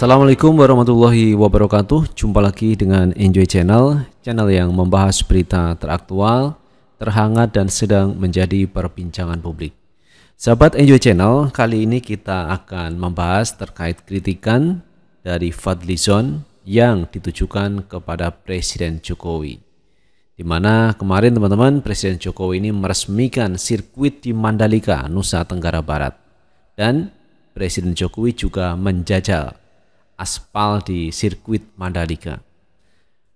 Assalamualaikum warahmatullahi wabarakatuh. Jumpa lagi dengan Enjoy Channel, channel yang membahas berita teraktual, terhangat dan sedang menjadi perbincangan publik. Sahabat Enjoy Channel, kali ini kita akan membahas terkait kritikan dari Fadlizon yang ditujukan kepada Presiden Jokowi. Di mana kemarin teman-teman Presiden Jokowi ini meresmikan sirkuit di Mandalika, Nusa Tenggara Barat. Dan Presiden Jokowi juga menjajal aspal di sirkuit Mandalika.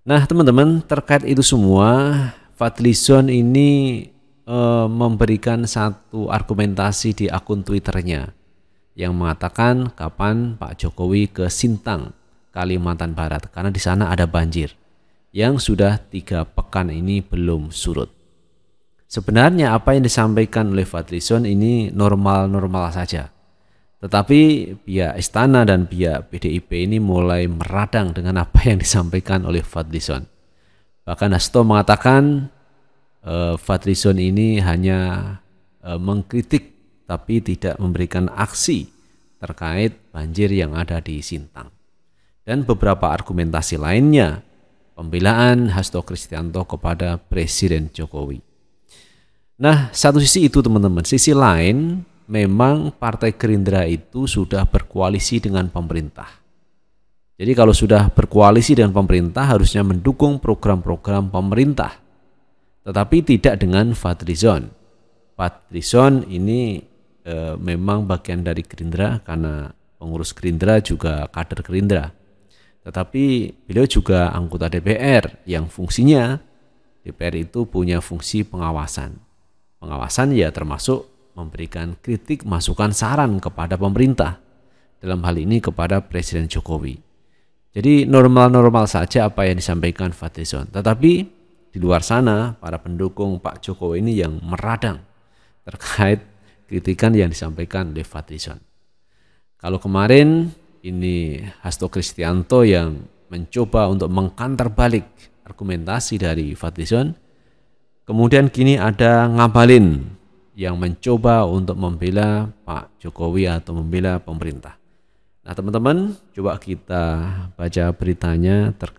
Nah, teman-teman, terkait itu semua, Fadlizon ini e, memberikan satu argumentasi di akun Twitternya yang mengatakan kapan Pak Jokowi ke Sintang, Kalimantan Barat, karena di sana ada banjir yang sudah tiga pekan ini belum surut. Sebenarnya apa yang disampaikan oleh Fadlizon ini normal-normal saja tetapi pihak istana dan pihak PDIP ini mulai meradang dengan apa yang disampaikan oleh Fadlison. Bahkan Hasto mengatakan eh, Fadlison ini hanya eh, mengkritik tapi tidak memberikan aksi terkait banjir yang ada di Sintang. Dan beberapa argumentasi lainnya pembelaan Hasto Kristianto kepada Presiden Jokowi. Nah, satu sisi itu teman-teman. Sisi lain, memang Partai Gerindra itu sudah berkoalisi dengan pemerintah. Jadi kalau sudah berkoalisi dengan pemerintah harusnya mendukung program-program pemerintah. Tetapi tidak dengan Fadlizon. Fadlizon ini e, memang bagian dari Gerindra karena pengurus Gerindra juga kader Gerindra. Tetapi beliau juga anggota DPR yang fungsinya DPR itu punya fungsi pengawasan. Pengawasan ya termasuk memberikan kritik, masukan, saran kepada pemerintah. Dalam hal ini kepada Presiden Jokowi. Jadi normal-normal saja apa yang disampaikan Fadlizon. Tetapi di luar sana para pendukung Pak Jokowi ini yang meradang terkait kritikan yang disampaikan oleh Fadlizon. Kalau kemarin ini Hasto Kristianto yang mencoba untuk mengkantar balik argumentasi dari Fadlizon, kemudian kini ada ngabalin yang mencoba untuk membela Pak Jokowi atau membela pemerintah. Nah, teman-teman, coba kita baca beritanya ter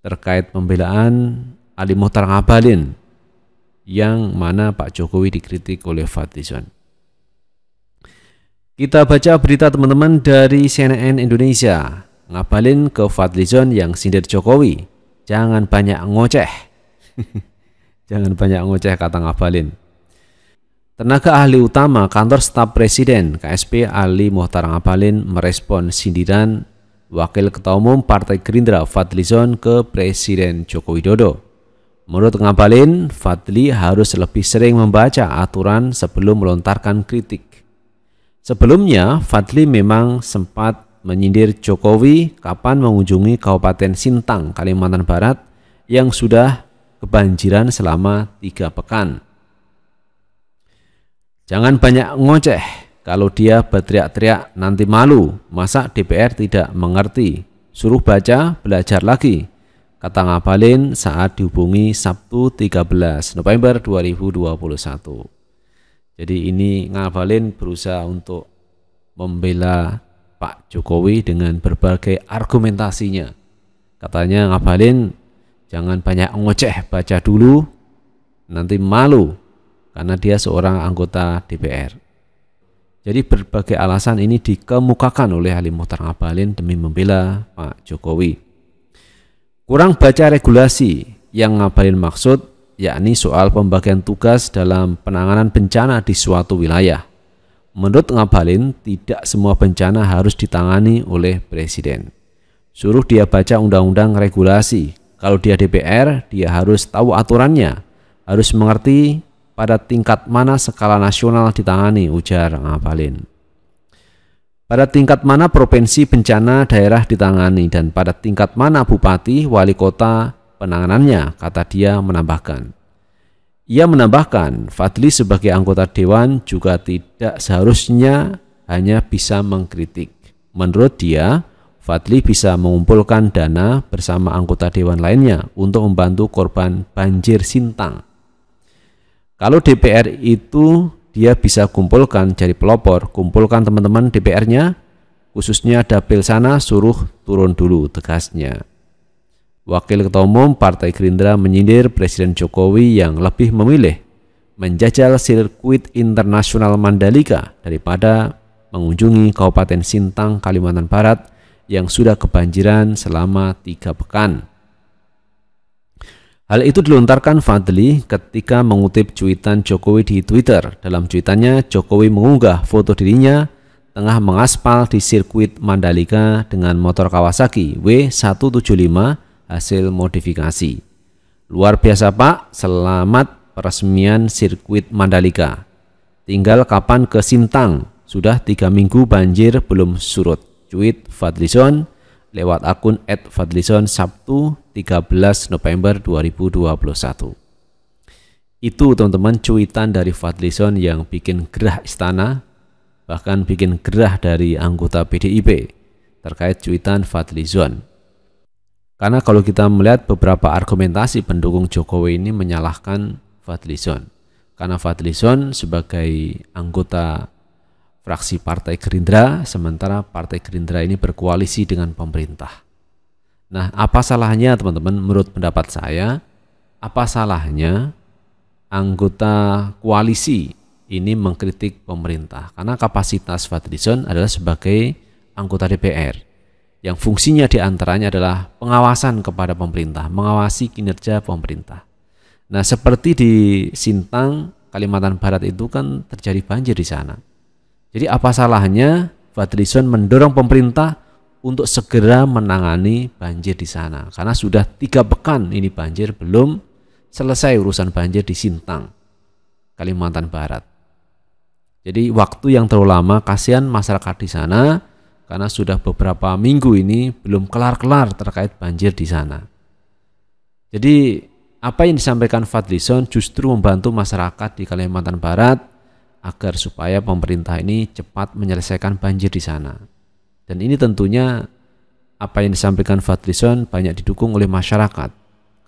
terkait pembelaan Ali Muhtar Ngabalin yang mana Pak Jokowi dikritik oleh Fadlizon. Kita baca berita teman-teman dari CNN Indonesia. Ngabalin ke Fadlizon yang sindir Jokowi. Jangan banyak ngoceh. Jangan banyak ngoceh kata Ngabalin. Tenaga ahli utama kantor staf presiden KSP Ali Muhtar Ngabalin merespon sindiran Wakil Ketua Umum Partai Gerindra Fadli Zon ke Presiden Joko Widodo. Menurut Ngabalin, Fadli harus lebih sering membaca aturan sebelum melontarkan kritik. Sebelumnya, Fadli memang sempat menyindir Jokowi kapan mengunjungi Kabupaten Sintang, Kalimantan Barat yang sudah kebanjiran selama tiga pekan. Jangan banyak ngoceh. Kalau dia berteriak-teriak nanti malu. Masa DPR tidak mengerti? Suruh baca, belajar lagi. Kata Ngabalin saat dihubungi Sabtu 13 November 2021. Jadi ini Ngabalin berusaha untuk membela Pak Jokowi dengan berbagai argumentasinya. Katanya Ngabalin jangan banyak ngoceh, baca dulu nanti malu karena dia seorang anggota DPR. Jadi berbagai alasan ini dikemukakan oleh Ali Muhtar Ngabalin demi membela Pak Jokowi. Kurang baca regulasi yang Ngabalin maksud yakni soal pembagian tugas dalam penanganan bencana di suatu wilayah. Menurut Ngabalin, tidak semua bencana harus ditangani oleh presiden. Suruh dia baca undang-undang regulasi. Kalau dia DPR, dia harus tahu aturannya, harus mengerti pada tingkat mana skala nasional ditangani, ujar ngapalin. Pada tingkat mana provinsi bencana daerah ditangani dan pada tingkat mana bupati, wali kota penanganannya, kata dia menambahkan. Ia menambahkan, Fadli sebagai anggota dewan juga tidak seharusnya hanya bisa mengkritik. Menurut dia, Fadli bisa mengumpulkan dana bersama anggota dewan lainnya untuk membantu korban banjir Sintang kalau DPR itu dia bisa kumpulkan jadi pelopor, kumpulkan teman-teman DPR-nya, khususnya dapil sana suruh turun dulu tegasnya. Wakil Ketua Umum Partai Gerindra menyindir Presiden Jokowi yang lebih memilih menjajal sirkuit internasional Mandalika daripada mengunjungi Kabupaten Sintang, Kalimantan Barat yang sudah kebanjiran selama tiga pekan. Hal itu dilontarkan Fadli ketika mengutip cuitan Jokowi di Twitter. Dalam cuitannya, Jokowi mengunggah foto dirinya tengah mengaspal di sirkuit Mandalika dengan motor Kawasaki W175 hasil modifikasi. Luar biasa Pak, selamat peresmian sirkuit Mandalika. Tinggal kapan ke Sintang? Sudah tiga minggu banjir belum surut. Cuit Fadlison lewat akun @fadlison Sabtu 13 November 2021. Itu teman-teman cuitan dari Fadlison yang bikin gerah istana, bahkan bikin gerah dari anggota PDIP terkait cuitan Fadlison. Karena kalau kita melihat beberapa argumentasi pendukung Jokowi ini menyalahkan Fadlison. Karena Fadlison sebagai anggota fraksi Partai Gerindra, sementara Partai Gerindra ini berkoalisi dengan pemerintah Nah, apa salahnya teman-teman menurut pendapat saya? Apa salahnya anggota koalisi ini mengkritik pemerintah? Karena kapasitas Fadlizon adalah sebagai anggota DPR yang fungsinya diantaranya adalah pengawasan kepada pemerintah, mengawasi kinerja pemerintah. Nah, seperti di Sintang, Kalimantan Barat itu kan terjadi banjir di sana. Jadi apa salahnya Fadlizon mendorong pemerintah untuk segera menangani banjir di sana karena sudah tiga pekan ini banjir belum selesai urusan banjir di Sintang, Kalimantan Barat. Jadi waktu yang terlalu lama kasihan masyarakat di sana karena sudah beberapa minggu ini belum kelar-kelar terkait banjir di sana. Jadi apa yang disampaikan Fadlison justru membantu masyarakat di Kalimantan Barat agar supaya pemerintah ini cepat menyelesaikan banjir di sana. Dan ini tentunya apa yang disampaikan Fadlison banyak didukung oleh masyarakat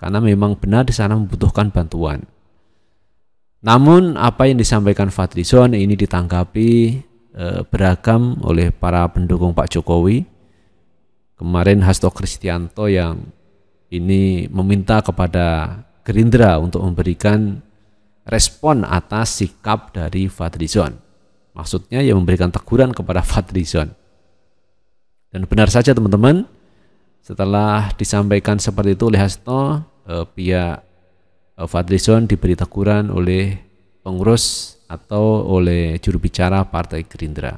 karena memang benar di sana membutuhkan bantuan. Namun apa yang disampaikan Fadlison ini ditanggapi e, beragam oleh para pendukung Pak Jokowi. Kemarin Hasto Kristianto yang ini meminta kepada Gerindra untuk memberikan respon atas sikap dari Fadlison. Maksudnya yang memberikan teguran kepada Fadlison dan benar saja teman-teman, setelah disampaikan seperti itu oleh Hasto, eh, pihak eh, Fadlison diberi teguran oleh pengurus atau oleh juru bicara Partai Gerindra.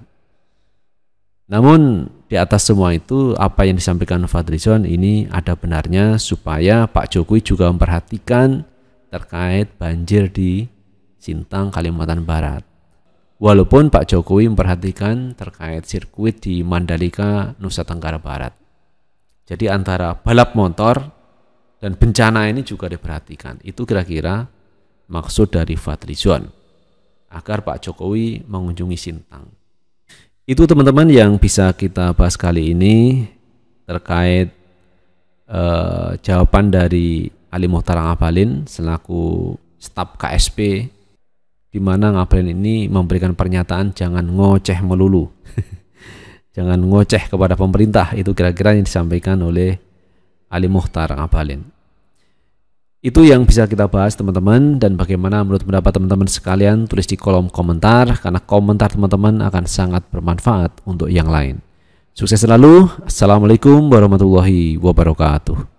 Namun di atas semua itu apa yang disampaikan Fadlison ini ada benarnya supaya Pak Jokowi juga memperhatikan terkait banjir di Sintang Kalimantan Barat walaupun Pak Jokowi memperhatikan terkait sirkuit di Mandalika, Nusa Tenggara Barat. Jadi antara balap motor dan bencana ini juga diperhatikan. Itu kira-kira maksud dari Fadli Zon agar Pak Jokowi mengunjungi Sintang. Itu teman-teman yang bisa kita bahas kali ini terkait eh, jawaban dari Ali Muhtar Ngabalin selaku staf KSP di mana ngapelin ini memberikan pernyataan jangan ngoceh melulu. jangan ngoceh kepada pemerintah itu kira-kira yang disampaikan oleh Ali Muhtar ngabalin. Itu yang bisa kita bahas teman-teman dan bagaimana menurut pendapat teman-teman sekalian tulis di kolom komentar karena komentar teman-teman akan sangat bermanfaat untuk yang lain. Sukses selalu. Assalamualaikum warahmatullahi wabarakatuh.